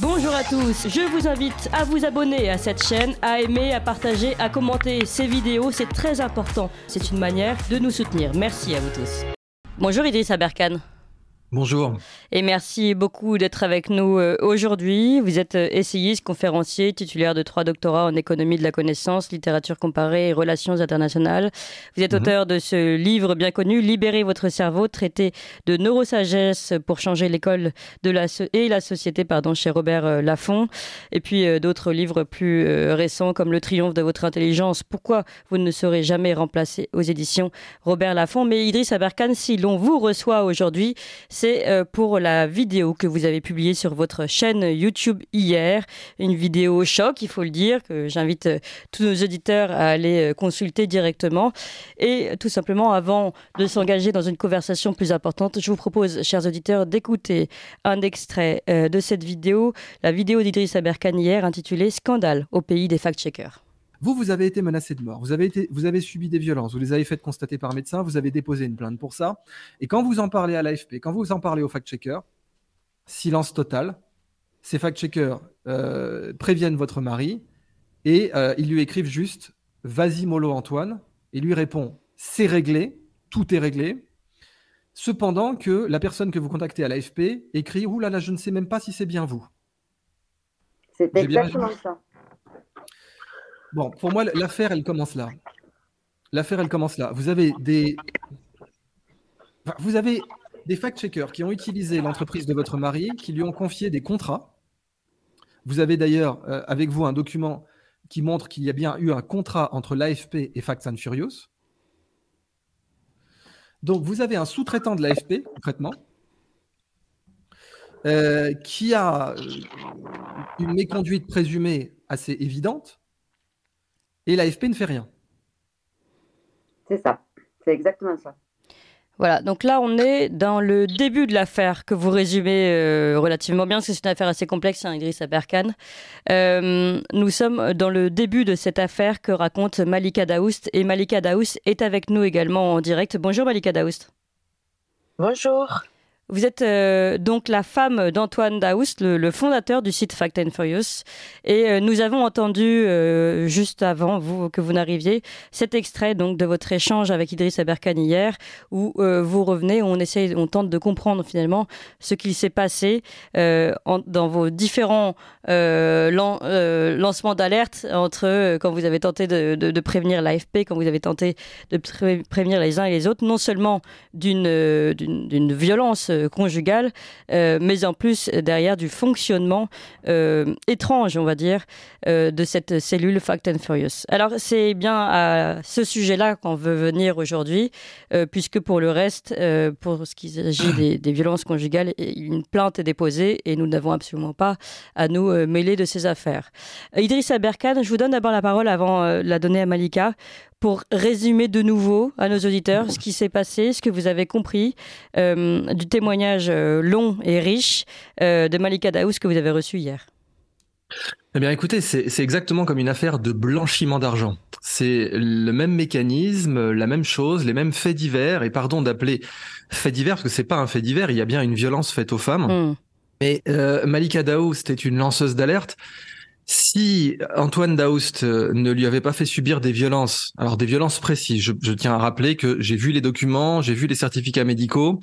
Bonjour à tous, je vous invite à vous abonner à cette chaîne, à aimer, à partager, à commenter ces vidéos, c'est très important. C'est une manière de nous soutenir. Merci à vous tous. Bonjour Idriss Aberkan. Bonjour. Et merci beaucoup d'être avec nous euh, aujourd'hui. Vous êtes euh, essayiste, conférencier, titulaire de trois doctorats en économie de la connaissance, littérature comparée et relations internationales. Vous êtes mhm. auteur de ce livre bien connu, libérer votre cerveau, traité de neurosagesse pour changer l'école de la et la société, pardon, chez Robert euh, Laffont. Et puis d'autres livres plus récents comme Le triomphe de votre intelligence, Pourquoi vous ne serez jamais remplacé aux éditions Robert Laffont. Mais Idriss Aberkan, si l'on vous reçoit aujourd'hui, c'est euh, pour la vidéo que vous avez publiée sur votre chaîne YouTube hier. Une vidéo choc, il faut le dire, que j'invite euh, tous nos auditeurs à aller euh, consulter directement. Et tout simplement, avant de s'engager dans une conversation plus importante, je vous propose, chers auditeurs, d'écouter un extrait de cette vidéo, la vidéo d'Idriss Aberkan hier intitulée Scandale au pays des fact-checkers. Vous, vous avez été menacé de mort, vous avez, été, vous avez subi des violences, vous les avez faites constater par médecin, vous avez déposé une plainte pour ça. Et quand vous en parlez à l'AFP, quand vous en parlez au fact checker silence total. Ces fact-checkers euh, préviennent votre mari et euh, ils lui écrivent juste Vas-y, Molo Antoine. Et lui répond C'est réglé, tout est réglé. Cependant, que la personne que vous contactez à l'AFP écrit oulala, là, je ne sais même pas si c'est bien vous. C'est exactement ça. Bon, pour moi, l'affaire, elle commence là. L'affaire, elle commence là. Vous avez des, vous avez des fact-checkers qui ont utilisé l'entreprise de votre mari, qui lui ont confié des contrats. Vous avez d'ailleurs euh, avec vous un document qui montre qu'il y a bien eu un contrat entre l'AFP et Facts and Furious. Donc, vous avez un sous-traitant de l'AFP, concrètement, euh, qui a euh, une méconduite présumée assez évidente, et l'AFP ne fait rien. C'est ça, c'est exactement ça. Voilà, donc là on est dans le début de l'affaire que vous résumez euh, relativement bien, parce que c'est une affaire assez complexe, hein, gris à Euh, nous sommes dans le début de cette affaire que raconte Malika Daoust, et Malika Daoust est avec nous également en direct. Bonjour Malika Daoust. Bonjour. Vous êtes euh, donc la femme d'Antoine Daoust, le, fondateur du site Fact and Furious. Et euh, nous avons entendu, euh, juste avant vous, que vous n'arriviez, cet extrait donc de votre échange avec Idriss Aberkan hier, où vous revenez, où on, on tente de comprendre finalement ce qu'il s'est passé dans vos différents lancements d'alerte entre quand vous avez tenté de, de, de prévenir l'AFP, quand vous avez tenté de prévenir les uns et les autres, non seulement d'une violence euh, conjugale, euh, mais en plus euh, derrière du fonctionnement étrange, on va dire, de cette cellule Fact and Furious. Alors c'est bien à ce sujet-là qu'on veut venir aujourd'hui, puisque pour le reste, pour ce qui s'agit des, violences conjugales, une plainte est déposée et nous n'avons absolument pas à nous mêler de ces affaires. Idriss Aberkan, je vous donne d'abord la parole avant la donner à Malika pour résumer de nouveau à nos auditeurs ce qui s'est passé, ce que vous avez compris euh, du témoignage euh, long et riche euh, de Malika Daous que vous avez reçu hier eh bien écoutez, c'est exactement comme une affaire de blanchiment d'argent. C'est le même mécanisme, la même chose, les mêmes faits divers, et pardon d'appeler faits divers, parce que c'est pas un fait divers, il y a bien une violence faite aux femmes. Mm. Mais Malika Daou, c'était une lanceuse d'alerte si Antoine Daoust euh, ne lui avait pas fait subir des violences, alors des violences précises, je, tiens à rappeler que j'ai vu les documents, j'ai vu les certificats médicaux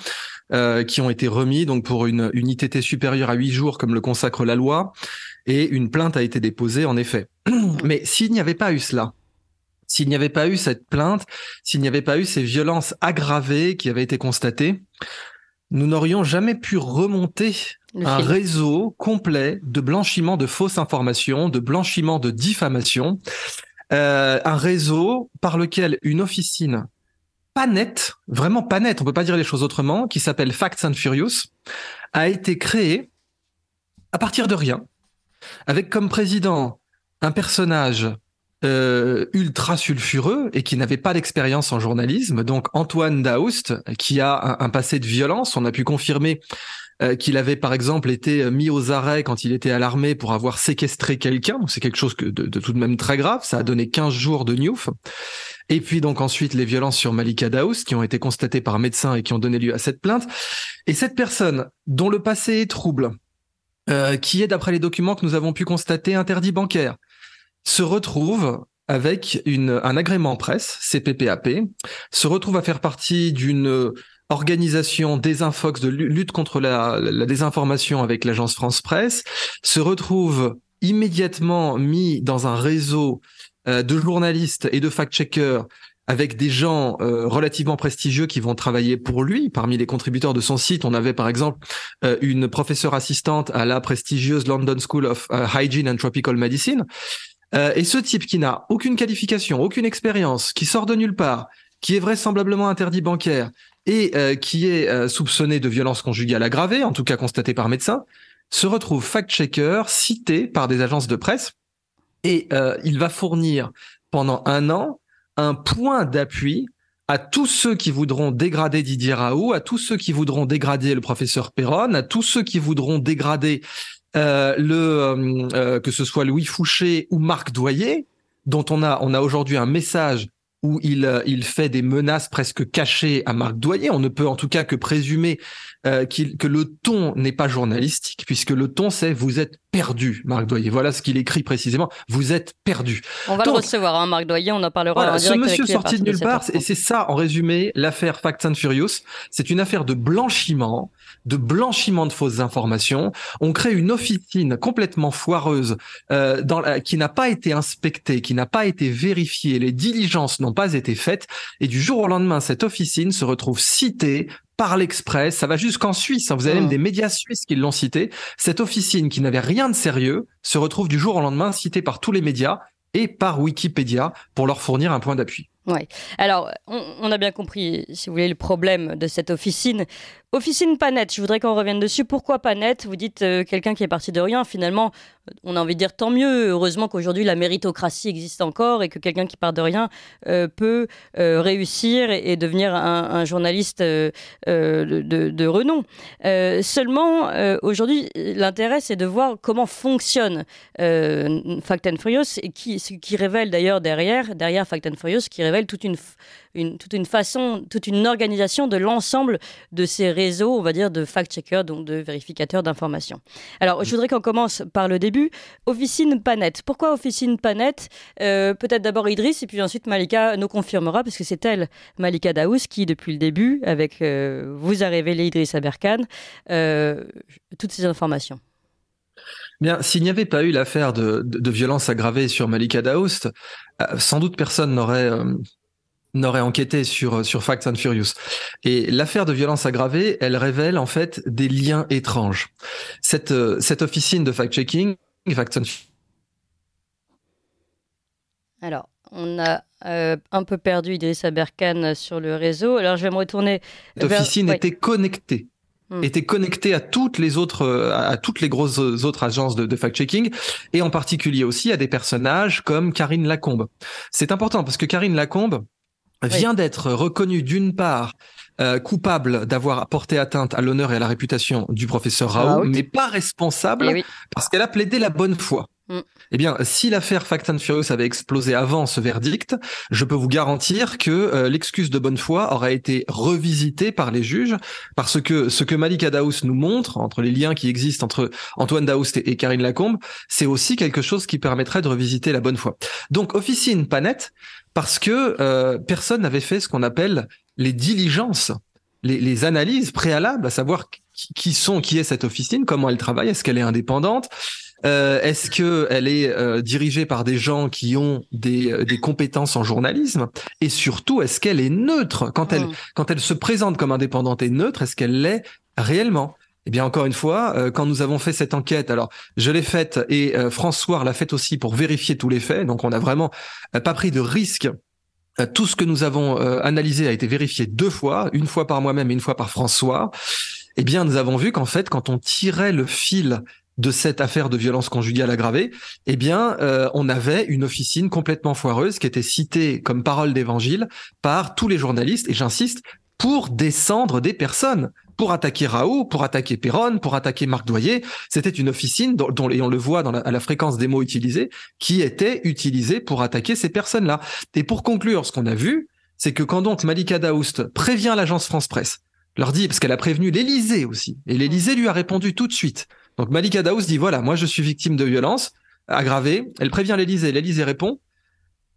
euh, qui ont été remis, donc pour une, unité supérieure à huit jours comme le consacre la loi, et une plainte a été déposée en effet. Mais s'il n'y avait pas eu cela, s'il n'y avait pas eu cette plainte, s'il n'y avait pas eu ces violences aggravées qui avaient été constatées, nous n'aurions jamais pu remonter un réseau complet de blanchiment de fausses informations, de blanchiment de diffamation, euh, un réseau par lequel une officine pas nette, vraiment pas nette, on peut pas dire les choses autrement, qui s'appelle Facts and Furious, a été créée à partir de rien, avec comme président un personnage euh, ultra sulfureux et qui n'avait pas d'expérience en journalisme, donc Antoine Daoust, qui a un, passé de violence. On a pu confirmer euh, qu'il avait par exemple été euh, mis aux arrêts quand il était à l'armée pour avoir séquestré quelqu'un. C'est quelque chose de, tout de même très grave. Ça a mm. donné 15 jours de Newf. Et puis donc ensuite les violences sur Malika Daous qui ont été constatées par médecins et qui ont donné lieu à cette plainte. Et cette personne dont le passé est trouble, euh, qui est d'après les documents que nous avons pu constater interdit bancaire, se retrouve avec une, un agrément presse, CPPAP, se retrouve à faire partie d'une organisation Désinfox de lutte contre la, désinformation avec l'agence France Presse, se retrouve immédiatement mis dans un réseau euh, de journalistes et de fact-checkers avec des gens euh, relativement prestigieux qui vont travailler pour lui. Parmi les contributeurs de son site, on avait par exemple euh, une professeure assistante à la prestigieuse London School of Hygiene and Tropical Medicine. et ce type qui n'a aucune qualification, aucune expérience, qui sort de nulle part, qui est vraisemblablement interdit bancaire, et euh, qui est euh, soupçonné de violence conjugale aggravée, en tout cas constatée par médecin, se retrouve fact-checker, cité par des agences de presse, et euh, il va fournir pendant un an un point d'appui à tous ceux qui voudront dégrader Didier Raoult, à tous ceux qui voudront dégrader le professeur Perron, à tous ceux qui voudront dégrader le que ce soit Louis Fouché ou Marc Doyer, dont on a on a aujourd'hui un message où il, euh, il fait des menaces presque cachées à Marc Doyer. On ne peut en tout cas que présumer euh, que le ton n'est pas journalistique, puisque le ton c'est vous êtes perdu, Marc Doyer. Voilà ce qu'il écrit précisément. Vous êtes perdu. On va le recevoir, hein, Marc Doyer. On en parlera. en direct ce monsieur sorti de nulle part, et c'est ça en résumé l'affaire Facts and Furious. C'est une affaire de blanchiment de blanchiment de fausses informations. On crée une officine complètement foireuse euh, dans la, qui n'a pas été inspectée, qui n'a pas été vérifiée. Les diligences n'ont pas été faites. Et du jour au lendemain, cette officine se retrouve citée par l'Express. Ça va jusqu'en Suisse. Hein. Vous avez même ah. des médias suisses qui l'ont citée. Cette officine qui n'avait rien de sérieux se retrouve du jour au lendemain citée par tous les médias et par Wikipédia pour leur fournir un point d'appui. Oui. Alors, on, a bien compris, si vous voulez, le problème de cette officine. Officine Panette, je voudrais qu'on revienne dessus. Pourquoi Panette Vous dites euh, quelqu'un qui est parti de rien, finalement, on a envie de dire tant mieux. Heureusement qu'aujourd'hui la méritocratie existe encore et que quelqu'un qui part de rien euh, peut euh, réussir et, devenir un, journaliste euh, de, renom. seulement, aujourd'hui, l'intérêt c'est de voir comment fonctionne Fact and Furious et qui, ce qui révèle d'ailleurs derrière, derrière Fact and Furious, qui révèle toute une, toute une façon, toute une organisation de l'ensemble de ces réseaux, on va dire, de fact-checkers, donc de vérificateurs d'informations. Alors, je voudrais qu'on commence par le début. Officine Panette. Pourquoi Officine Panette euh, Peut-être d'abord Idriss, et puis ensuite Malika nous confirmera, parce que c'est elle, Malika Daoust, qui, depuis le début, avec euh, vous a révélé Idriss Aberkan, euh, toutes ces informations. Bien, s'il n'y avait pas eu l'affaire de, violence aggravée sur Malika Daoust, euh, sans doute personne n'aurait n'aurait enquêté sur, euh, sur Facts and Furious. Et l'affaire de violence aggravée, elle révèle en fait des liens étranges. Cette, euh, cette officine de fact-checking, Alors, on a euh, un peu perdu Idrissa Berkane sur le réseau. Alors, je vais me retourner. Cette officine était connectée hmm. était connectée à toutes les autres à toutes les grosses autres agences de fact-checking et en particulier aussi à des personnages comme Karine Lacombe. C'est important parce que Karine Lacombe vient d'être reconnue d'une part euh, coupable d'avoir porté atteinte à l'honneur et à la réputation du professeur ah Raoult, mais pas responsable eh parce qu'elle a plaidé la bonne foi. Mm. Eh bien, si l'affaire Fact and Furious avait explosé avant ce verdict, je peux vous garantir que euh, l'excuse de bonne foi aurait été revisitée par les juges, parce que ce que Malika Daoust nous montre, entre les liens qui existent entre Antoine Daoust et, Karine Lacombe, c'est aussi quelque chose qui permettrait de revisiter la bonne foi. Donc, officine pas nette, parce que euh, personne n'avait fait ce qu'on appelle les diligences, les, les analyses préalables, à savoir qui sont, qui est cette officine, comment elle travaille, est-ce qu'elle est indépendante, euh, est-ce que elle est euh, dirigée par des gens qui ont des, euh, des compétences en journalisme Et surtout, est-ce qu'elle est neutre quand elle mm. quand elle se présente comme indépendante et neutre Est-ce qu'elle l'est réellement eh bien, encore une fois, quand nous avons fait cette enquête, alors je l'ai faite et François l'a faite aussi pour vérifier tous les faits. Donc, on n'a vraiment pas pris de risque. Tout ce que nous avons analysé a été vérifié deux fois, une fois par moi-même et une fois par François. Eh bien, nous avons vu qu'en fait, quand on tirait le fil de cette affaire de violence conjugale aggravée, eh bien, euh, on avait une officine complètement foireuse qui était citée comme parole d'évangile par tous les journalistes, et j'insiste, pour descendre des personnes pour attaquer Raoult, pour attaquer Perron, pour attaquer Marc Doyer. C'était une officine dont, et on le voit dans la, à la fréquence des mots utilisés, qui était utilisée pour attaquer ces personnes-là. Et pour conclure, ce qu'on a vu, c'est que quand donc Malika Daoust prévient l'agence France Presse, leur dit, parce qu'elle a prévenu l'Élysée aussi, et l'Élysée lui a répondu tout de suite, donc Malika Daous dit voilà, moi je suis victime de violences aggravée. Elle prévient l'Élysée. L'Élysée répond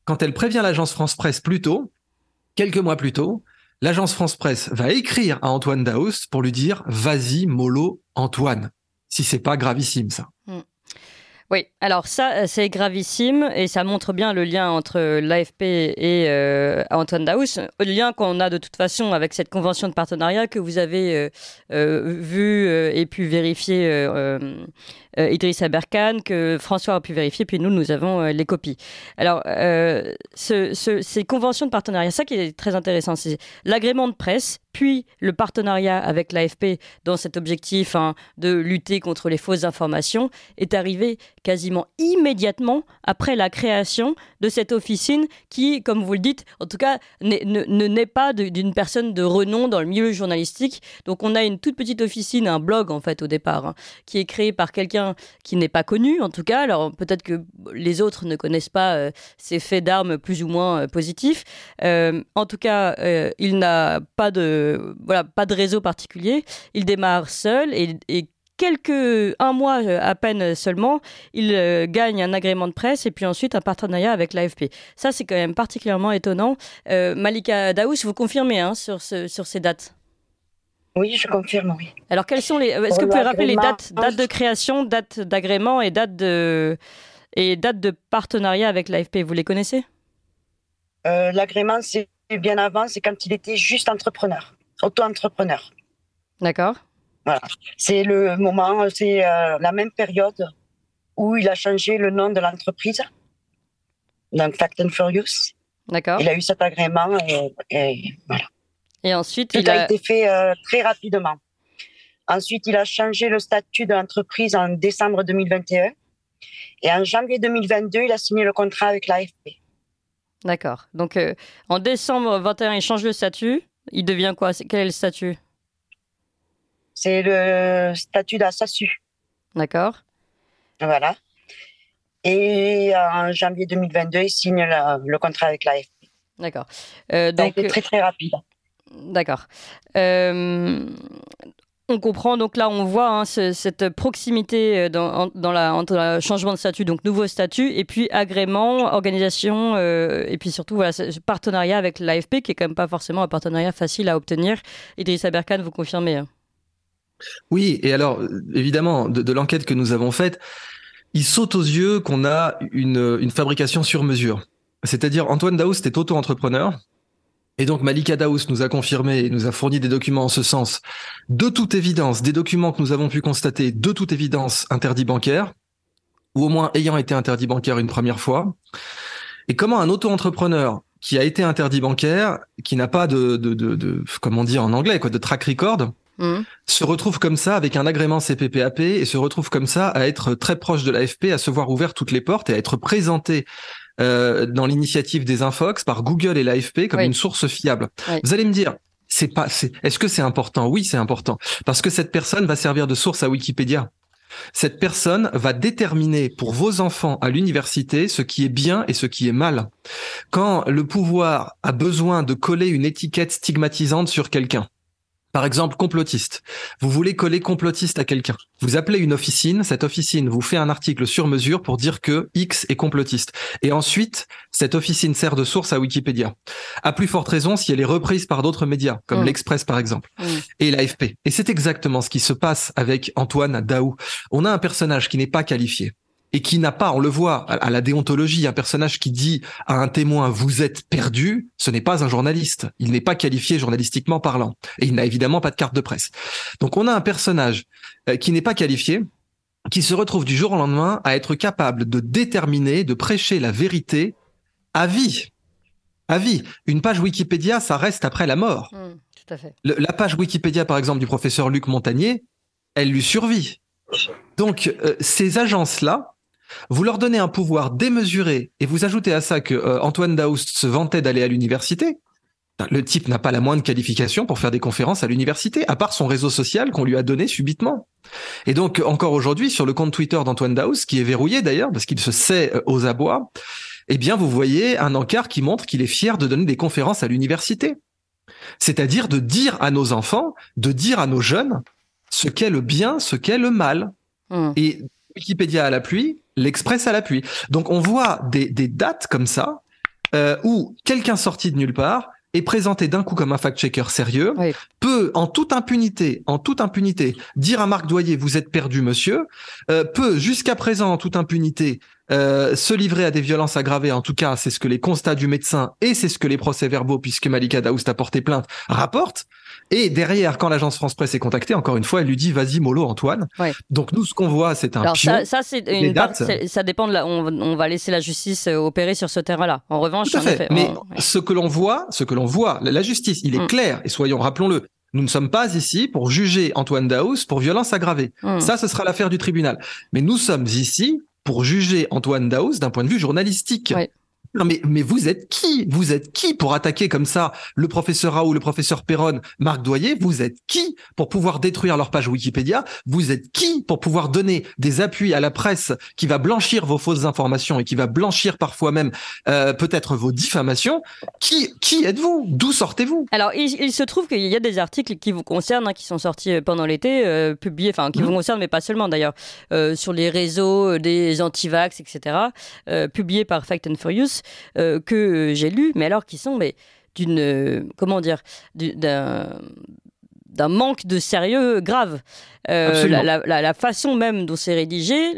quand elle prévient l'agence France-Presse plus tôt, quelques mois plus tôt, l'agence France-Presse va écrire à Antoine Daoust pour lui dire vas-y mollo Antoine, si c'est pas gravissime ça. Oui, alors ça, euh, c'est gravissime et ça montre bien le lien entre l'AFP et euh, Antoine Daous, le lien qu'on a de toute façon avec cette convention de partenariat que vous avez euh, vu et pu vérifier, Idriss Aberkan, que François a pu vérifier, puis nous, nous avons les copies. Alors, ces conventions de partenariat, ça qui est très intéressant, c'est l'agrément de presse, puis le partenariat avec l'AFP dans cet objectif hein, de lutter contre les fausses informations est arrivé quasiment immédiatement après la création de cette officine qui, comme vous le dites, en tout cas, ne, naît pas d'une personne de renom dans le milieu journalistique. Donc on a une toute petite officine, un blog en fait au départ, hein, qui est créé par quelqu'un qui n'est pas connu en tout cas. Alors peut-être que les autres ne connaissent pas euh, ces faits d'armes plus ou moins euh, positifs. Euh, en tout cas, il n'a pas de, voilà, pas de réseau particulier. Il démarre seul et quelques, un mois euh, à peine seulement, il euh, gagne un agrément de presse et puis ensuite un partenariat avec l'AFP. Ça, c'est quand même particulièrement étonnant. Euh, Malika Daous, vous confirmez hein, sur, ces dates oui, je confirme, oui. Alors, quelles sont les. Est-ce que vous pouvez rappeler les dates, dates de création, date d'agrément et date de, et de partenariat avec l'AFP Vous les connaissez L'agrément, c'est bien avant, c'est quand il était juste entrepreneur, auto-entrepreneur. D'accord. C'est le moment, c'est euh, la même période où il a changé le nom de l'entreprise donc Fact Furious. D'accord. Il a eu cet agrément et, voilà. Et ensuite, il a... été fait euh, très rapidement. Ensuite, il a changé le statut de l'entreprise en décembre 2021. Et en janvier 2022, il a signé le contrat avec l'AFP. D'accord. Donc, euh, en décembre 21, il change le statut. Il devient quoi Quel est le statut c'est le statut d'Assassu. D'accord. Voilà. Et en janvier 2022, il signe le contrat avec l'AFP. D'accord. Euh, donc, très très rapide. D'accord. Euh, on comprend, donc là on voit hein, cette proximité euh, dans, la, entre le changement de statut, donc nouveau statut, et puis agrément, organisation, et puis surtout voilà, ce partenariat avec l'AFP qui est quand même pas forcément un partenariat facile à obtenir. Idrissa Berkane, vous confirmez hein. Oui, et alors, évidemment, de, l'enquête que nous avons faite, il saute aux yeux qu'on a une, fabrication sur mesure. C'est-à-dire, Antoine Daoust est auto-entrepreneur. Et donc, Malika Daoust nous a confirmé et nous a fourni des documents en ce sens. De toute évidence, des documents que nous avons pu constater, de toute évidence, interdits bancaires, ou au moins ayant été interdits bancaires une première fois. Et comment un auto-entrepreneur qui a été interdit bancaire, qui n'a pas de, de, comment dire en anglais, quoi, de track record, Mmh. se retrouve comme ça avec un agrément CPPAP et se retrouve comme ça à être très proche de l'AFP, à se voir ouvert toutes les portes et à être présenté euh, dans l'initiative des Infox par Google et l'AFP comme une source fiable. Vous allez me dire, c'est pas, est-ce que c'est important Oui, c'est important parce que cette personne va servir de source à Wikipédia. Cette personne va déterminer pour vos enfants à l'université ce qui est bien et ce qui est mal. Quand le pouvoir a besoin de coller une étiquette stigmatisante sur quelqu'un, par exemple, complotiste. Vous voulez coller complotiste à quelqu'un. Vous appelez une officine, cette officine vous fait un article sur mesure pour dire que X est complotiste. Et ensuite, cette officine sert de source à Wikipédia. À plus forte raison si elle est reprise par d'autres médias, comme mm. l'Express par exemple, mm. et l'AFP. Et c'est exactement ce qui se passe avec Antoine Daou. On a un personnage qui n'est pas qualifié, et qui n'a pas, on le voit, à la déontologie, un personnage qui dit à un témoin vous êtes perdu, ce n'est pas un journaliste. Il n'est pas qualifié journalistiquement parlant. Et il n'a évidemment pas de carte de presse. Donc on a un personnage euh, qui n'est pas qualifié, qui se retrouve du jour au lendemain à être capable de déterminer, de prêcher la vérité à vie. À vie. Une page Wikipédia, ça reste après la mort. Mmh, tout à fait. la page Wikipédia, par exemple, du professeur Luc Montagnier, elle lui survit. Donc, euh, ces agences-là, vous leur donnez un pouvoir démesuré et vous ajoutez à ça que euh, Antoine Daoust se vantait d'aller à l'université, le type n'a pas la moindre qualification pour faire des conférences à l'université, à part son réseau social qu'on lui a donné subitement. Et donc, encore aujourd'hui, sur le compte Twitter d'Antoine Daoust, qui est verrouillé d'ailleurs, parce qu'il se sait euh, aux abois, eh bien, vous voyez un encart qui montre qu'il est fier de donner des conférences à l'université. C'est-à-dire de dire à nos enfants, de dire à nos jeunes, ce qu'est le bien, ce qu'est le mal. Mmh. Et Wikipédia à la pluie, l'Express à l'appui. Donc on voit des, dates comme ça euh, où quelqu'un sorti de nulle part est présenté d'un coup comme un fact-checker sérieux, peut en toute impunité, en toute impunité, dire à Marc Doyer vous êtes perdu monsieur, euh, peut jusqu'à présent en toute impunité euh, se livrer à des violences aggravées. En tout cas, c'est ce que les constats du médecin et c'est ce que les procès-verbaux, puisque Malika Daoust a porté plainte, rapportent. Et derrière, quand l'agence France Presse est contactée, encore une fois, elle lui dit vas-y mollo Antoine. Donc nous, ce qu'on voit, c'est un pion. Ça, ça c'est une ça dépend on, va laisser la justice euh, opérer sur ce terrain-là. En revanche, Tout fait. mais ce que l'on voit, ce que l'on voit, la justice, il est mm. clair. Et soyons, rappelons-le, nous ne sommes pas ici pour juger Antoine Daous pour violence aggravée. Mm. Ça, ce sera l'affaire du tribunal. Mais nous sommes ici pour juger Antoine Daos d'un point de vue journalistique. Non mais mais vous êtes qui Vous êtes qui pour attaquer comme ça le professeur Raoult, le professeur Perron, Marc Doyer Vous êtes qui pour pouvoir détruire leur page Wikipédia Vous êtes qui pour pouvoir donner des appuis à la presse qui va blanchir vos fausses informations et qui va blanchir parfois même euh, peut-être vos diffamations Qui qui êtes-vous D'où sortez-vous Alors il, se trouve qu'il y a des articles qui vous concernent, hein, qui sont sortis euh, pendant l'été, euh, publiés, enfin qui mmh. vous concernent, mais pas seulement d'ailleurs, euh, sur les réseaux euh, des antivax, etc., euh, publiés par Fact and Furious. Euh, que j'ai lus, mais alors qui sont mais d'une euh, comment dire d'un d'un manque de sérieux grave. Euh, la, façon même dont c'est rédigé,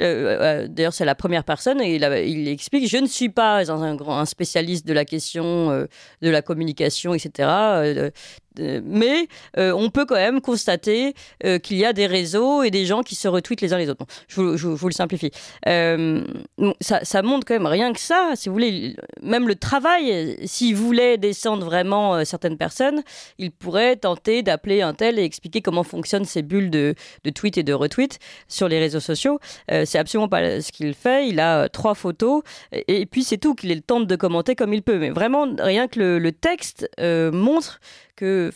d'ailleurs c'est la première personne, et il, explique, je ne suis pas un, un spécialiste de la question de la communication, etc. Euh, mais euh, on peut quand même constater euh, qu'il y a des réseaux et des gens qui se retweetent les uns les autres. je, vous, le simplifie. ça, montre quand même rien que ça, si vous voulez, même le travail, s'il voulait descendre vraiment certaines personnes, il pourrait tenter d'appeler un tel et expliquer comment fonctionnent ces bulles de, de tweets et de retweets sur les réseaux sociaux. c'est absolument pas ce qu'il fait. Il a trois photos et, puis c'est tout qu'il tente de commenter comme il peut. Mais vraiment, rien que le, le texte montre que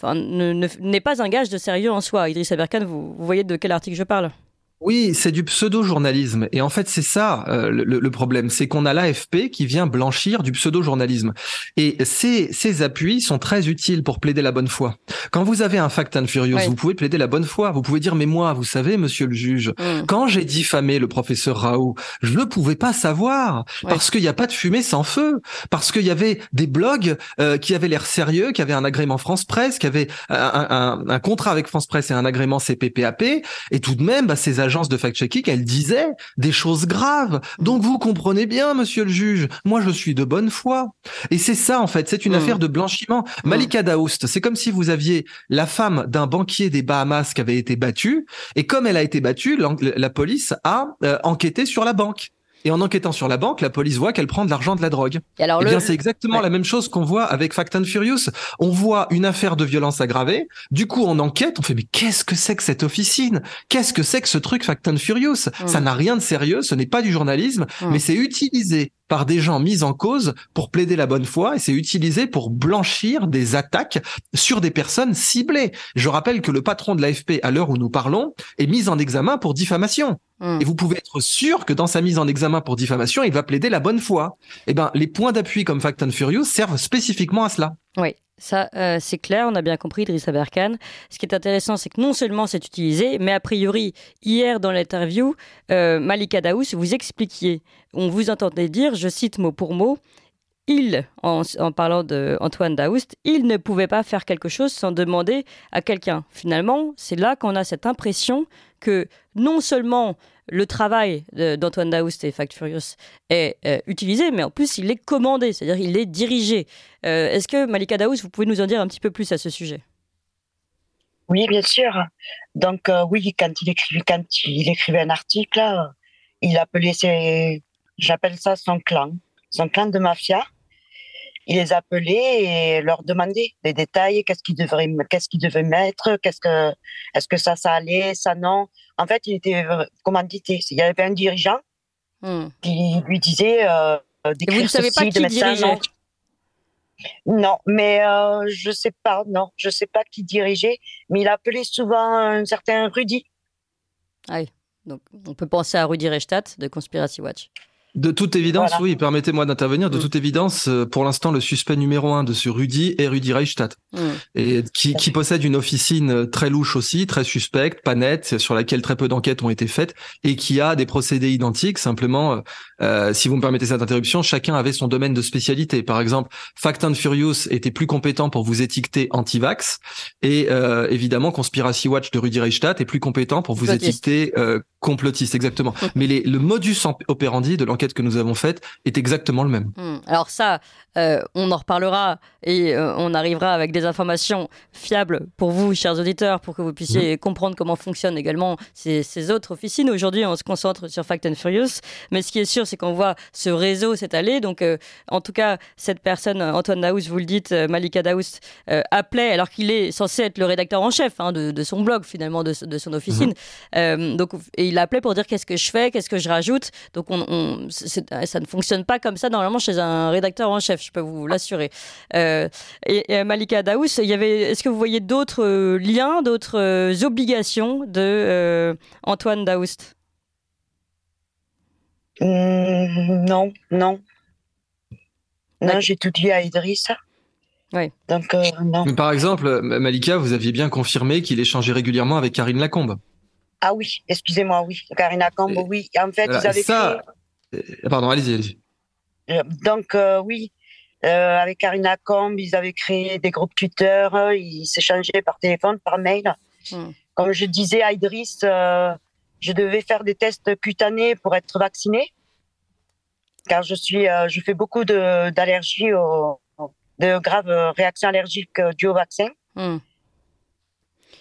n'est pas un gage de sérieux en soi. Idriss Aberkan, vous voyez de quel article je parle oui, c'est du pseudo-journalisme. Et en fait, c'est ça euh, le, problème, c'est qu'on a l'AFP qui vient blanchir du pseudo-journalisme. Et ces, ces appuis sont très utiles pour plaider la bonne foi. Quand vous avez un fact and furious, vous pouvez plaider la bonne foi. Vous pouvez dire, mais moi, vous savez, monsieur le juge, mm. quand j'ai diffamé le professeur Raoult, je ne pouvais pas savoir parce qu'il n'y a pas de fumée sans feu, parce qu'il y avait des blogs euh, qui avaient l'air sérieux, qui avaient un agrément France Presse, qui avaient un, contrat avec France Presse et un agrément CPPAP. Et tout de même, bah, ces agence de fact-checking, elle disait des choses graves. Donc vous comprenez bien, monsieur le juge, moi je suis de bonne foi. Et c'est ça, en fait, c'est une hmm. affaire de blanchiment. Malika hmm. Daoust, c'est comme si vous aviez la femme d'un banquier des Bahamas qui avait été battue, et comme elle a été battue, la police a euh, enquêté sur la banque. Et en enquêtant sur la banque, la police voit qu'elle prend de l'argent de la drogue. Et alors, eh c'est exactement la même chose qu'on voit avec Fact and Furious. On voit une affaire de violence aggravée. Du coup, on enquête. On fait mais qu'est-ce que c'est que cette officine Qu'est-ce que c'est que ce truc Fact and Furious mm. Ça n'a rien de sérieux. Ce n'est pas du journalisme, mm. mais c'est utilisé par des gens mis en cause pour plaider la bonne foi et c'est utilisé pour blanchir des attaques sur des personnes ciblées. Je rappelle que le patron de l'AFP, à l'heure où nous parlons, est mis en examen pour diffamation. Mm. Et vous pouvez être sûr que dans sa mise en examen pour diffamation, il va plaider la bonne foi. Eh bien, les points d'appui comme Fact and Furious servent spécifiquement à cela. Oui, ça euh, c'est clair, on a bien compris Idrissa Berkan. Ce qui est intéressant, c'est que non seulement c'est utilisé, mais a priori, hier dans l'interview, euh, Malika Daous, vous expliquiez, on vous entendait dire, je cite mot pour mot, il, en, en parlant d'Antoine Daoust, il ne pouvait pas faire quelque chose sans demander à quelqu'un. Finalement, c'est là qu'on a cette impression que non seulement le travail d'Antoine Daoust et Fact Furious est euh, utilisé, mais en plus il est commandé, c'est-à-dire il est dirigé. Euh, est-ce que Malika Daoust, vous pouvez nous en dire un petit peu plus à ce sujet Oui, bien sûr. Donc euh, oui, quand il, écrivait, il un article, il appelait J'appelle ça son clan, son clan de mafia il les appelait et leur demandait des détails, qu'est-ce qu'ils devrait, qu'est-ce devaient mettre, qu'est-ce que, est-ce que ça, ça allait, ça non. En fait, il était euh, commandité. Il y avait un dirigeant hmm. qui lui disait euh, d'écrire vous savez pas qui dirigeait. Ça, non. non. mais euh, je sais pas, non, je sais pas qui dirigeait, mais il appelait souvent un certain Rudy. oui, donc on peut penser à Rudy Rechtat de Conspiracy Watch. De toute évidence, oui, permettez-moi d'intervenir. De mm. toute évidence, euh, pour l'instant, le suspect numéro un de ce Rudy est Rudy Reichstadt, mm. et qui, possède une officine euh, très louche aussi, très suspecte, pas nette, sur laquelle très peu d'enquêtes ont été faites, et qui a des procédés identiques. Simplement, euh, si vous me permettez cette interruption, chacun avait son domaine de spécialité. Par exemple, Fact and Furious était plus compétent pour vous étiqueter anti-vax, et évidemment, Conspiracy Watch de Rudy Reichstadt est plus compétent pour vous étiqueter complotiste, exactement. Mm. Mais le modus operandi de l'enquête que nous avons faite est exactement le même. Hmm. Alors ça, euh, on en reparlera et euh, on arrivera avec des informations fiables pour vous, chers auditeurs, pour que vous puissiez mmh. comprendre comment fonctionnent également ces, autres officines. Aujourd'hui, on se concentre sur Fact and Furious, mais ce qui est sûr, c'est qu'on voit ce réseau s'étaler. Donc, euh, en tout cas, cette personne, Antoine Daoust, vous le dites, Malika Daoust, appelait alors qu'il est censé être le rédacteur en chef hein, de, son blog, finalement, de, son officine. Mmh. donc, il appelait pour dire qu'est-ce que je fais, qu'est-ce que je rajoute. Donc, on, on euh, ça ne fonctionne pas comme ça normalement chez un rédacteur en chef, je peux vous l'assurer. Euh, et, Malika Daoust, il y avait, est-ce que vous voyez d'autres euh, liens, d'autres obligations de Antoine Daoust mmh, Non, non. Non, j'ai tout dit à Idrissa. Oui. Donc, non. par exemple, Malika, vous aviez bien confirmé qu'il échangeait régulièrement avec Karine Lacombe. Ah oui, excusez-moi, oui. Karine Lacombe, oui. En fait, vous avez fait... ça... Euh, pardon, allez-y, allez-y. Euh, donc, euh, oui, avec Karina Combe, ils avaient créé des groupes Twitter, ils s'échangeaient par téléphone, par mail. Hmm. Comme je disais à Idriss, je devais faire des tests cutanés pour être vaccinée, car je, suis, je fais beaucoup d'allergies, de graves réactions allergiques dues au vaccin. Mais, hmm.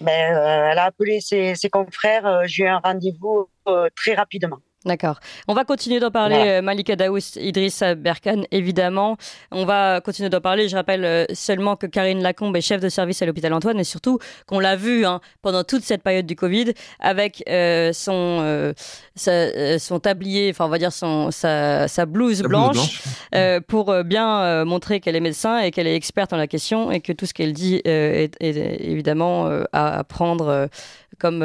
ben, elle a appelé ses confrères, j'ai eu un rendez-vous très rapidement. D'accord. On va continuer d'en parler, euh, Malika Daous, Idriss Berkan, évidemment. On va continuer d'en parler. Je rappelle euh, seulement que Karine Lacombe est chef de service à l'hôpital Antoine et surtout qu'on l'a vu hein, pendant toute cette période du Covid avec euh, son, son tablier, enfin on va dire sa, blouse, blanche, pour bien montrer qu'elle est médecin et qu'elle est experte en la question et que tout ce qu'elle dit est, évidemment à prendre comme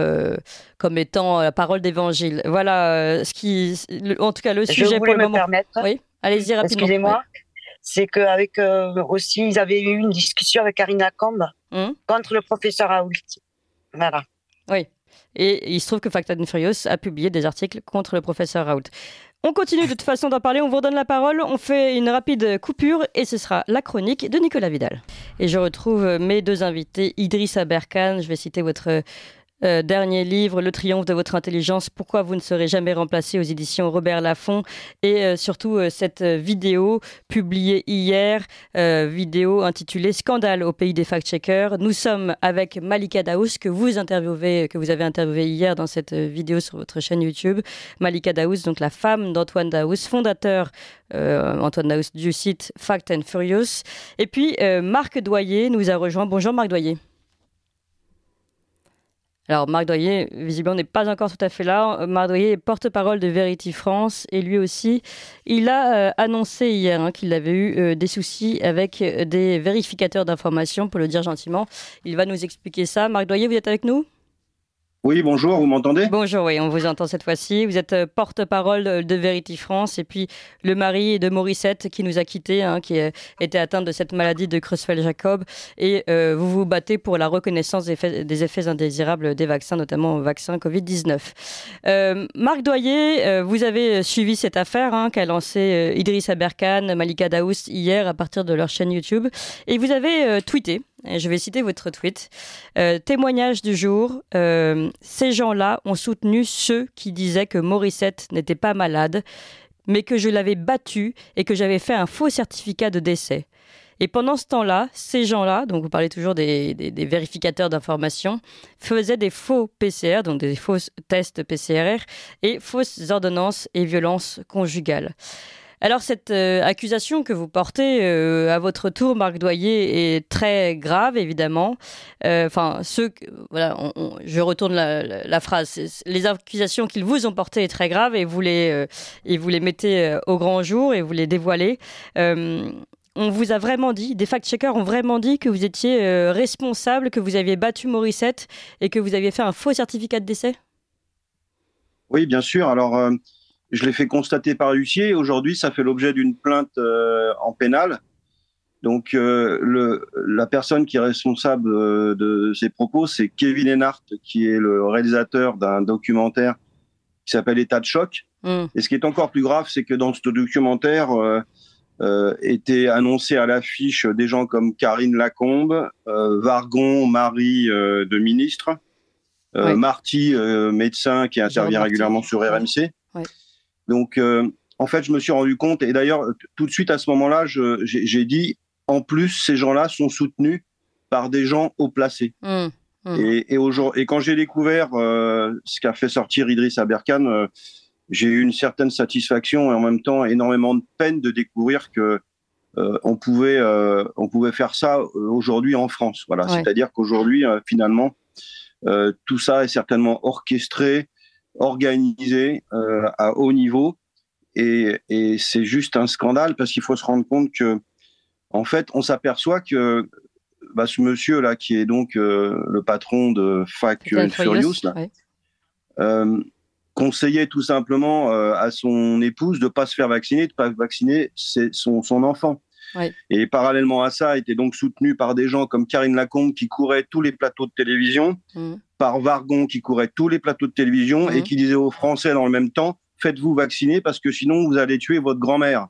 comme étant euh, la parole d'évangile. Voilà euh, ce qui, en tout cas, le sujet Je pour le me Permettre, oui, allez-y rapidement. Excusez-moi. C'est qu'avec euh, aussi, ils avaient eu une discussion avec Karina Combe hmm. contre le professeur Raoult. Voilà. Oui. Et il se trouve que Facta Furious a publié des articles contre le professeur Raoult. On continue de toute façon d'en parler, on vous redonne la parole, on fait une rapide coupure et ce sera la chronique de Nicolas Vidal. Et je retrouve mes deux invités, Idriss Aberkan, je vais citer votre euh, dernier livre, Le triomphe de votre intelligence, Pourquoi vous ne serez jamais remplacé aux éditions Robert Laffont, et euh, surtout euh, cette vidéo publiée hier, vidéo intitulée Scandale au pays des fact-checkers. Nous sommes avec Malika Daous, que vous interviewez, que vous avez interviewé hier dans cette vidéo sur votre chaîne YouTube. Malika Daous, donc la femme d'Antoine Daous, fondateur Antoine Daous du site Fact and Furious. Et puis Marc Doyer nous a rejoint. Bonjour Marc Doyer. Alors Marc Doyer, visiblement, n'est pas encore tout à fait là. Marc Doyer est porte-parole de Verity France et lui aussi, il a euh, annoncé hier hein, qu'il avait eu euh, des soucis avec euh, des vérificateurs d'informations, pour le dire gentiment. Il va nous expliquer ça. Marc Doyer, vous êtes avec nous oui, bonjour, vous m'entendez Bonjour, oui, on vous entend cette fois-ci. Vous êtes euh, porte-parole de Verity France et puis le mari de Mauricette, qui nous a quittés, hein, qui euh, était atteint de cette maladie de Creutzfeldt-Jacob. Et euh, vous vous battez pour la reconnaissance des effets, indésirables des vaccins, notamment au vaccin Covid-19. Marc Doyer, vous avez suivi cette affaire hein, qu'a lancée Idriss Aberkan, Malika Daoust, hier à partir de leur chaîne YouTube. Et vous avez tweeté euh, je vais citer votre tweet. Euh, témoignage du jour. Euh, ces gens-là ont soutenu ceux qui disaient que Morissette n'était pas malade, mais que je l'avais battu et que j'avais fait un faux certificat de décès. Et pendant ce temps-là, ces gens-là, donc vous parlez toujours des, vérificateurs d'informations, faisaient des faux PCR, donc des faux tests PCRR, et fausses ordonnances et violences conjugales. Alors cette euh, accusation que vous portez euh, à votre tour, Marc Doyer, est très grave évidemment. Euh, enfin, je retourne la, phrase. Les accusations qu'ils vous ont portées sont très graves et vous les et vous les mettez au grand jour et vous les dévoilez. on vous a vraiment dit, des fact-checkers ont vraiment dit que vous étiez responsable, que vous aviez battu Morissette et que vous aviez fait un faux certificat de décès. Oui, bien sûr. Alors je l'ai fait constater par huissier. Aujourd'hui, ça fait l'objet d'une plainte euh, en pénal. Donc, euh, le, la personne qui est responsable euh, de ces propos, c'est Kevin Ennard, qui est le réalisateur d'un documentaire qui s'appelle État de choc. Hmm. Et ce qui est encore plus grave, c'est que dans ce documentaire euh, étaient annoncés à l'affiche des gens comme Karine Lacombe, Vargon, Marie de ministre, Marty, médecin qui intervient régulièrement sur RMC. Oui. Donc, euh, en fait, je me suis rendu compte, et d'ailleurs, tout de suite à ce moment-là, j'ai dit, en plus, ces gens-là sont soutenus par des gens haut placés. Mmh, mmh. Et, aujourd'hui, et, quand j'ai découvert euh, ce qu'a fait sortir Idriss Aberkan, euh, j'ai eu une certaine satisfaction et en même temps énormément de peine de découvrir que on pouvait on pouvait faire ça aujourd'hui en France. Voilà, c'est-à-dire qu'aujourd'hui, finalement, tout ça est certainement orchestré organisé euh, à haut niveau. Et, c'est juste un scandale parce qu'il faut se rendre compte que, en fait, on s'aperçoit que bah, ce monsieur-là, qui est donc euh, le patron de Fac Furious, euh, conseillait tout simplement à son épouse de ne pas se faire vacciner, de ne pas vacciner son, son enfant. Et parallèlement à ça, était donc soutenu par des gens comme Karine Lacombe qui courait tous les plateaux de télévision, mm. par Vargon qui courait tous les plateaux de télévision et mm. qui disait aux Français dans le même temps faites-vous vacciner parce que sinon vous allez tuer votre grand-mère.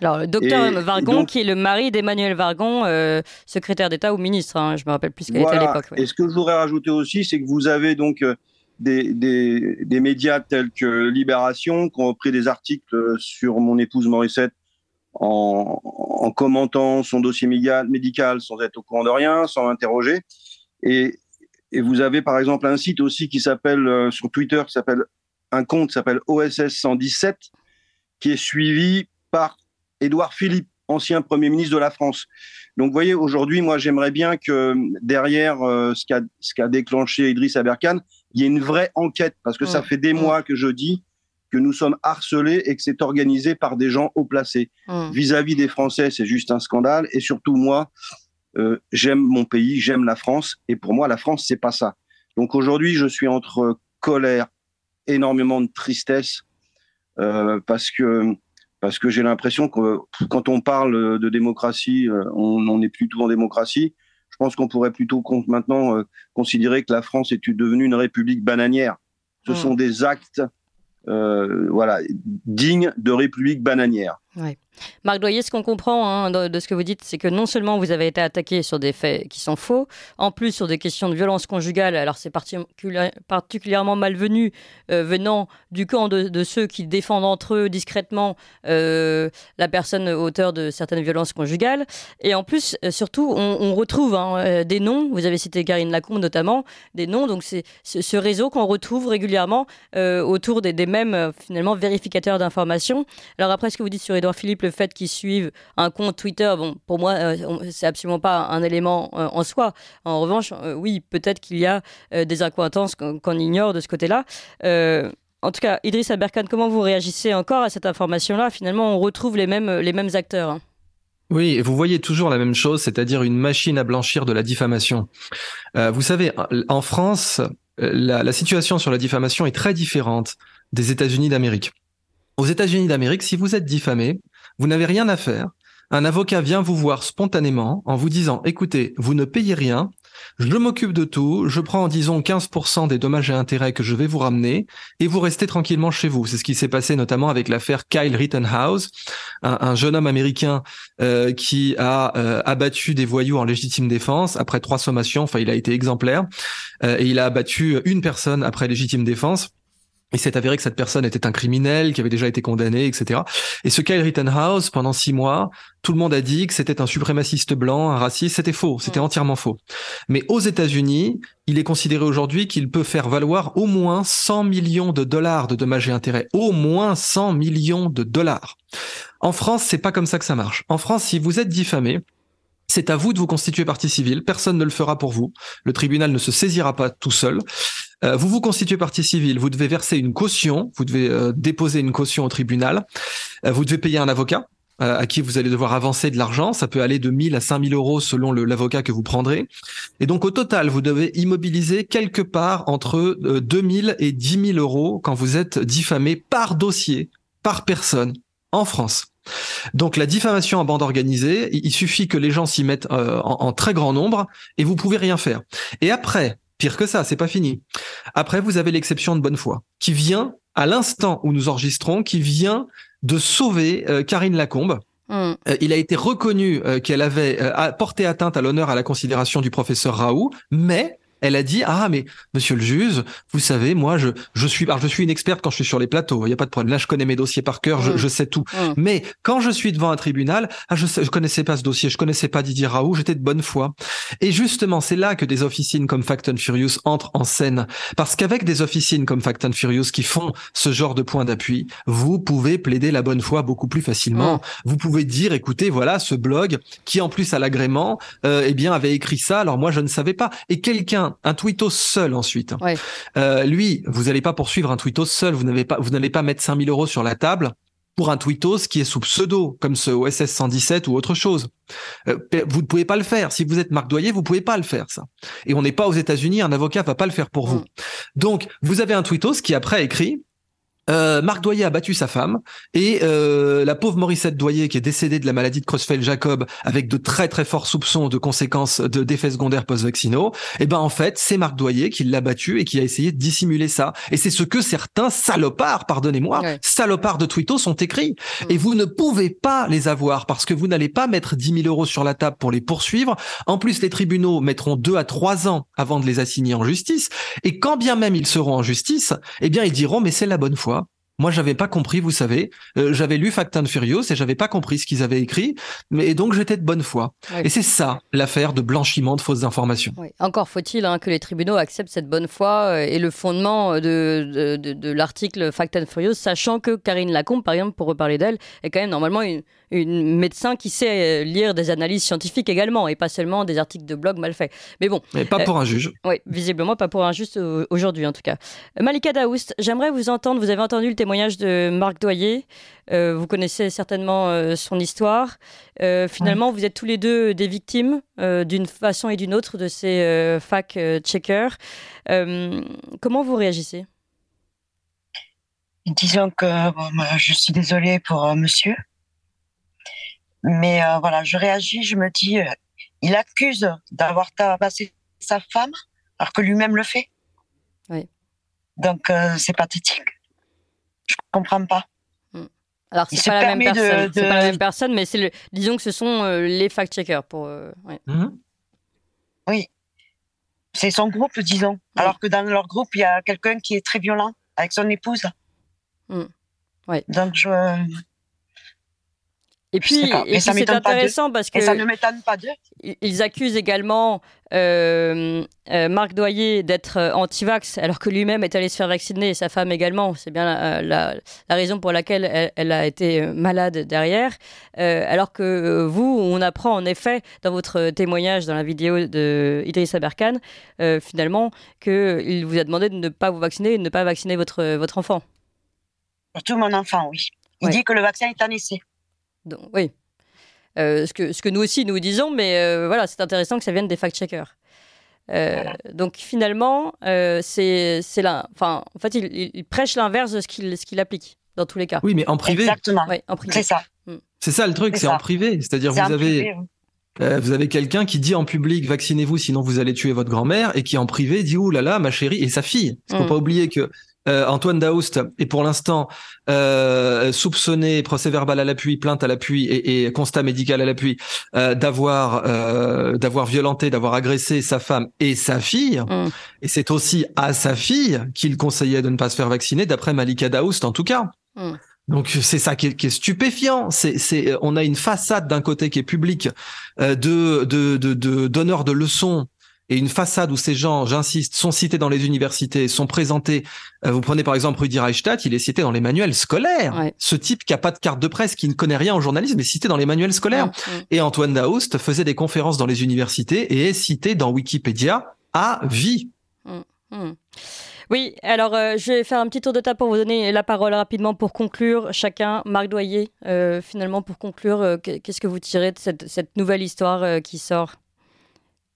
Alors, le docteur Vargon, qui est le mari d'Emmanuel Vargon, euh, secrétaire d'État ou ministre, hein, je me rappelle plus ce qu'il était à l'époque. Et ce que je voudrais rajouter aussi, c'est que vous avez donc euh, des, des, des, médias tels que Libération qui ont repris des articles sur mon épouse Morissette en, commentant son dossier médical sans être au courant de rien, sans interroger. Et, vous avez par exemple un site aussi qui s'appelle euh, sur Twitter, qui s'appelle un compte s'appelle OSS 117, qui est suivi par Édouard Philippe, ancien Premier ministre de la France. Donc vous voyez, aujourd'hui, moi j'aimerais bien que derrière euh, ce qu'a déclenché Idriss Aberkan, il y ait une vraie enquête, parce que ça fait des mois que je dis, que nous sommes harcelés et que c'est organisé par des gens haut placés. Mmh. Vis-à-vis des Français, c'est juste un scandale. Et surtout, moi, euh, j'aime mon pays, j'aime la France. Et pour moi, la France, c'est pas ça. Donc aujourd'hui, je suis entre colère, énormément de tristesse, euh, parce que parce que j'ai l'impression que quand on parle de démocratie, euh, on n'en est plus tout en démocratie. Je pense qu'on pourrait plutôt maintenant considérer que la France est devenue une république bananière. Ce mmh. sont des actes euh, voilà, digne de République bananière. Marc Doyer, ce qu'on comprend hein, de, ce que vous dites, c'est que non seulement vous avez été attaqué sur des faits qui sont faux, en plus sur des questions de violence conjugale, alors c'est particulièrement malvenu euh, venant du camp de, ceux qui défendent entre eux discrètement euh, la personne auteur de certaines violences conjugales. Et en plus, euh, surtout, on, retrouve hein, des noms, vous avez cité Karine Lacombe notamment, des noms, donc c'est ce réseau qu'on retrouve régulièrement autour des, mêmes, finalement, vérificateurs d'informations. Alors après, ce que vous dites sur Édouard Philippe, le fait qu'ils suivent un compte Twitter, bon, pour moi, euh, c'est absolument pas un élément euh, en soi. En revanche, euh, oui, peut-être qu'il y a des incohérences qu'on ignore de ce côté-là. en tout cas, Idriss Aberkan, comment vous réagissez encore à cette information-là Finalement, on retrouve les mêmes, les mêmes acteurs. Hein. Oui, vous voyez toujours la même chose, c'est-à-dire une machine à blanchir de la diffamation. vous savez, en France, la, la situation sur la diffamation est très différente des États-Unis d'Amérique. Aux États-Unis d'Amérique, si vous êtes diffamé, vous n'avez rien à faire. Un avocat vient vous voir spontanément en vous disant, écoutez, vous ne payez rien, je m'occupe de tout, je prends, disons, 15% des dommages et intérêts que je vais vous ramener, et vous restez tranquillement chez vous. C'est ce qui s'est passé notamment avec l'affaire Kyle Rittenhouse, un, jeune homme américain euh, qui a euh, abattu des voyous en légitime défense après trois sommations, enfin il a été exemplaire, euh, et il a abattu une personne après légitime défense il s'est avéré que cette personne était un criminel, qui avait déjà été condamné, etc. Et ce Kyle Rittenhouse, pendant six mois, tout le monde a dit que c'était un suprémaciste blanc, un raciste. C'était faux, c'était entièrement faux. Mais aux États-Unis, il est considéré aujourd'hui qu'il peut faire valoir au moins 100 millions de dollars de dommages et intérêts. Au moins 100 millions de dollars. En France, c'est pas comme ça que ça marche. En France, si vous êtes diffamé, c'est à vous de vous constituer partie civile. Personne ne le fera pour vous. Le tribunal ne se saisira pas tout seul. Euh, vous vous constituez partie civile, vous devez verser une caution, vous devez euh, déposer une caution au tribunal, euh, vous devez payer un avocat à qui vous allez devoir avancer de l'argent. Ça peut aller de 1000 à 5000 euros selon l'avocat que vous prendrez. Et donc au total, vous devez immobiliser quelque part entre 2000 et 10 000 euros quand vous êtes diffamé par dossier, par personne, en France. Donc la diffamation en bande organisée, il suffit que les gens s'y mettent en, en, très grand nombre et vous pouvez rien faire. Et après, Pire que ça, c'est pas fini. Après, vous avez l'exception de bonne foi, qui vient à l'instant où nous enregistrons, qui vient de sauver euh, Karine Lacombe. Mm. Euh, il a été reconnu euh, qu'elle avait porté atteinte à l'honneur à la considération du professeur Raoult, mais elle a dit ah mais monsieur le juge, vous savez moi je je suis je suis une experte quand je suis sur les plateaux, il y a pas de problème. Là je connais mes dossiers par cœur, je, mm. sais tout. Mm. Mais quand je suis devant un tribunal, ah, je connaissais pas ce dossier, je connaissais pas Didier Raoult, j'étais de bonne foi. Et justement, c'est là que des officines comme Fact and Furious entrent en scène parce qu'avec des officines comme Fact and Furious qui font ce genre de point d'appui, vous pouvez plaider la bonne foi beaucoup plus facilement. Mm. Vous pouvez dire écoutez voilà ce blog qui en plus à l'agrément euh, eh bien avait écrit ça alors moi je ne savais pas et quelqu'un un, tweetos seul ensuite. Euh, lui, vous n'allez pas poursuivre un tweetos seul. Vous n'avez pas, vous n'allez pas mettre 5000 euros sur la table pour un tweetos qui est sous pseudo, comme ce OSS 117 ou autre chose. Euh, vous ne pouvez pas le faire. Si vous êtes Marc Doyer, vous ne pouvez pas le faire, ça. Et on n'est pas aux États-Unis, un avocat va pas le faire pour vous. Mm. Donc, vous avez un tweetos qui après écrit, euh, Marc Doyer a battu sa femme et euh, la pauvre Morissette Doyer qui est décédée de la maladie de Creutzfeldt-Jacob avec de très très forts soupçons de conséquences de d'effets secondaires post-vaccinaux. Et eh ben en fait, c'est Marc Doyer qui l'a battu et qui a essayé de dissimuler ça. Et c'est ce que certains salopards, pardonnez-moi, salopards de Twitter sont écrits. Mm. Et vous ne pouvez pas les avoir parce que vous n'allez pas mettre 10 000 euros sur la table pour les poursuivre. En plus, les tribunaux mettront deux à trois ans avant de les assigner en justice. Et quand bien même ils seront en justice, eh bien ils diront mais c'est la bonne foi moi, j'avais pas compris, vous savez. Euh, j'avais lu Fact and Furious et j'avais pas compris ce qu'ils avaient écrit. Mais, et donc, j'étais de bonne foi. Et c'est ça, l'affaire de blanchiment de fausses informations. Encore faut-il hein, que les tribunaux acceptent cette bonne foi euh, et le fondement euh, de, de, de l'article Fact and Furious, sachant que Karine Lacombe, par exemple, pour reparler d'elle, est quand même normalement une une médecin qui sait euh, lire des analyses scientifiques également et pas seulement des articles de blog mal faits. Mais bon. Mais pas euh, pour un juge. Oui, visiblement pas pour un juge aujourd'hui en tout cas. Malika Daoust, j'aimerais vous entendre. Vous avez entendu le témoignage de Marc Doyer. Euh, vous connaissez certainement son histoire. finalement, vous êtes tous les deux des victimes d'une façon et d'une autre de ces fac checkers comment vous réagissez Disons que je suis désolée pour monsieur mais euh, voilà, je réagis, je me dis, euh, il accuse d'avoir tabassé sa femme, alors que lui-même le fait. Oui. Donc euh, c'est pathétique. Je comprends pas. Hmm. Alors c'est pas, la même personne, de, pas la même personne, mais c'est disons que ce sont les fact-checkers pour. Mm-hmm. Oui. C'est son groupe, disons. Alors que dans leur groupe, il y a quelqu'un qui est très violent avec son épouse. Mm. Oui. Donc je et puis, c'est intéressant parce que. ça ne m'étonne pas Ils accusent également euh, euh, Marc Doyer d'être euh, anti-vax, alors que lui-même est allé se faire vacciner et sa femme également. C'est bien la, raison pour laquelle elle, a été malade derrière. alors que vous, on apprend en effet dans votre témoignage dans la vidéo de Idriss Aberkan, finalement, qu'il vous a demandé de ne pas vous vacciner de ne pas vacciner votre, votre enfant. Surtout mon enfant, oui. Il dit que le vaccin est un essai oui. Euh, ce, que, nous aussi nous disons, mais euh, voilà, c'est intéressant que ça vienne des fact-checkers. Euh, donc finalement, c'est là. Enfin, en fait, il, prêche l'inverse de ce qu'il applique dans tous les cas. Oui, mais en privé. Exactement. c'est ça. Mm. C'est ça le truc, c'est en privé. C'est-à-dire vous, vous avez quelqu'un qui dit en public vaccinez-vous sinon vous allez tuer votre grand-mère et qui en privé dit ouh là là ma chérie et sa fille. Il ne faut mm. pas oublier que euh, Antoine Daoust est pour l'instant euh, soupçonné, procès verbal à l'appui, plainte à l'appui et, constat médical à l'appui, euh, d'avoir euh, d'avoir violenté, d'avoir agressé sa femme et sa fille. Mm. Et c'est aussi à sa fille qu'il conseillait de ne pas se faire vacciner, d'après Malika Daoust en tout cas. Mm. Donc c'est ça qui est, stupéfiant. C'est, on a une façade d'un côté qui est publique de, de, de, de donneur de leçons et une façade où ces gens, j'insiste, sont cités dans les universités, sont présentés. Euh, vous prenez par exemple Rudi Reichstadt, il est cité dans les manuels scolaires. Ce type qui a pas de carte de presse, qui ne connaît rien au journalisme, est cité dans les manuels scolaires. Et Antoine Daoust faisait des conférences dans les universités et est cité dans Wikipédia à vie. Hum, hum. Oui, alors euh, je vais faire un petit tour de table pour vous donner la parole rapidement pour conclure. Chacun, Marc Doyer, euh, finalement, pour conclure, qu'est-ce que vous tirez de cette nouvelle histoire qui sort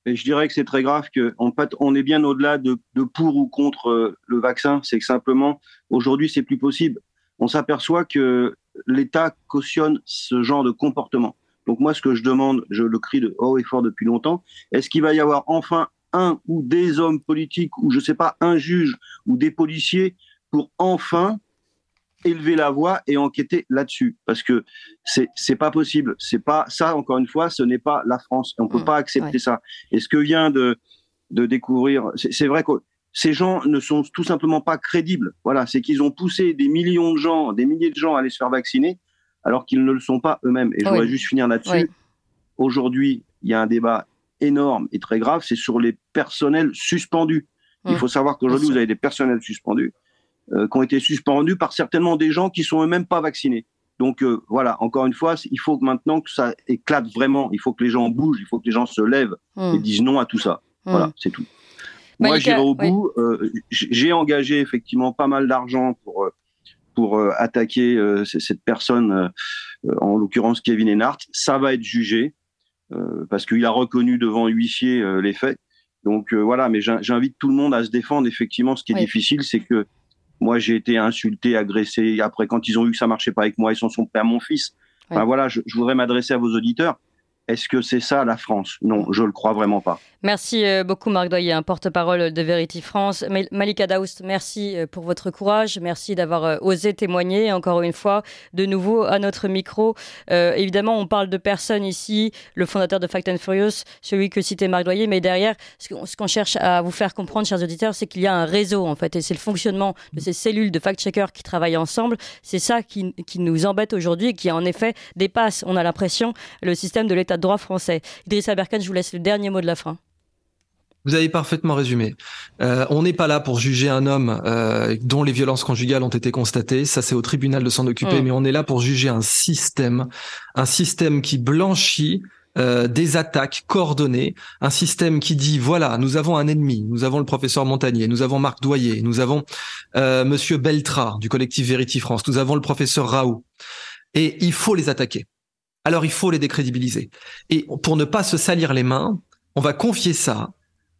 et je dirais que c'est très grave qu'on on est bien au-delà de, pour ou contre euh, le vaccin. C'est que simplement, aujourd'hui, c'est plus possible. On s'aperçoit que l'État cautionne ce genre de comportement. Donc moi, ce que je demande, je le crie de haut et fort depuis longtemps, est-ce qu'il va y avoir enfin un ou des hommes politiques ou je ne sais pas, un juge ou des policiers pour enfin élever la voix et enquêter là-dessus parce que c'est c'est pas possible c'est pas ça encore une fois ce n'est pas la France on peut mmh. pas accepter ça et ce que vient de de découvrir c'est vrai que ces gens ne sont tout simplement pas crédibles voilà c'est qu'ils ont poussé des millions de gens des milliers de gens à aller se faire vacciner alors qu'ils ne le sont pas eux-mêmes et je voudrais juste finir là-dessus aujourd'hui il y a un débat énorme et très grave c'est sur les personnels suspendus il mmh. faut savoir qu'aujourd'hui vous avez des personnels suspendus euh, ont été suspendus par certainement des gens qui sont eux-mêmes pas vaccinés. Donc euh, voilà, encore une fois, il faut maintenant que ça éclate vraiment. Il faut que les gens bougent, il faut que les gens se lèvent hmm. et disent non à tout ça. Hmm. Voilà, c'est tout. Bah, Moi, j'irai au bout. Euh, j'ai engagé effectivement pas mal d'argent pour pour attaquer cette personne, en l'occurrence Kevin Ennard. Ça va être jugé parce qu'il a reconnu devant huissier les faits. Donc voilà, mais j'invite tout le monde à se défendre. Effectivement, ce qui est difficile, c'est que moi, j'ai été insulté, agressé. Après, quand ils ont vu que ça marchait pas avec moi, ils s'en sont pris à mon fils. voilà, je voudrais m'adresser à vos auditeurs. Est-ce que c'est ça la France Non, je le crois vraiment pas. Merci euh, beaucoup Marc Doyer, porte-parole de Verity France. Malika Daoust, merci euh, pour votre courage, merci d'avoir euh, osé témoigner encore une fois de nouveau à notre micro. évidemment, on parle de personne ici, le fondateur de Fact and Furious, celui que citait Marc Doyer, mais derrière, ce qu'on cherche à vous faire comprendre, chers auditeurs, c'est qu'il y a un réseau en fait, et c'est le fonctionnement de ces cellules de fact-checkers qui travaillent ensemble. C'est ça qui, qui nous embête aujourd'hui et qui en effet dépasse, on a l'impression, le système de l'État droit français. Idrissa Berkane, je vous laisse le dernier mot de la fin. Vous avez parfaitement résumé. Euh, on n'est pas là pour juger un homme euh, dont les violences conjugales ont été constatées. Ça, c'est au tribunal de s'en occuper. Mm. Mais on est là pour juger un système, un système qui blanchit euh, des attaques coordonnées, un système qui dit voilà, nous avons un ennemi, nous avons le professeur Montagnier, nous avons Marc Doyer, nous avons Monsieur Beltra du collectif Vérité France, nous avons le professeur Raoult, et il faut les attaquer alors il faut les décrédibiliser. Et pour ne pas se salir les mains, on va confier ça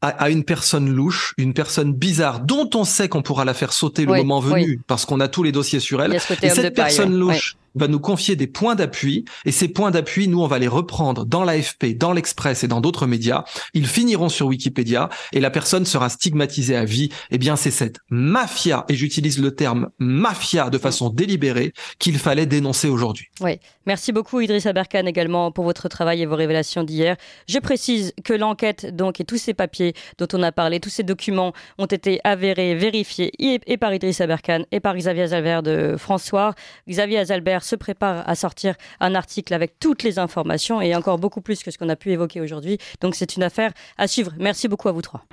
à, une personne louche, une personne bizarre, dont on sait qu'on pourra la faire sauter le moment venu, parce qu'on a tous les dossiers sur elle. Et cette personne louche, va nous confier des points d'appui et ces points d'appui, nous, on va les reprendre dans l'AFP, dans l'Express et dans d'autres médias. Ils finiront sur Wikipédia et la personne sera stigmatisée à vie. Eh bien, c'est cette mafia, et j'utilise le terme mafia de façon délibérée, qu'il fallait dénoncer aujourd'hui. Oui. Merci beaucoup, Idriss Aberkan, également, pour votre travail et vos révélations d'hier. Je précise que l'enquête, donc, et tous ces papiers dont on a parlé, tous ces documents ont été avérés, vérifiés, et par Idriss Aberkan et par Xavier Azalbert de François. Xavier Azalbert se prépare à sortir un article avec toutes les informations et encore beaucoup plus que ce qu'on a pu évoquer aujourd'hui. Donc c'est une affaire à suivre. Merci beaucoup à vous trois.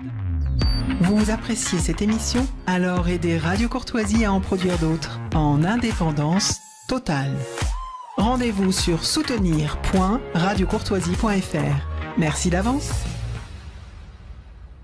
Vous appréciez cette émission Alors aidez Radio Courtoisie à en produire d'autres en indépendance totale. Rendez-vous sur soutenir.radiocourtoisie.fr. Merci d'avance.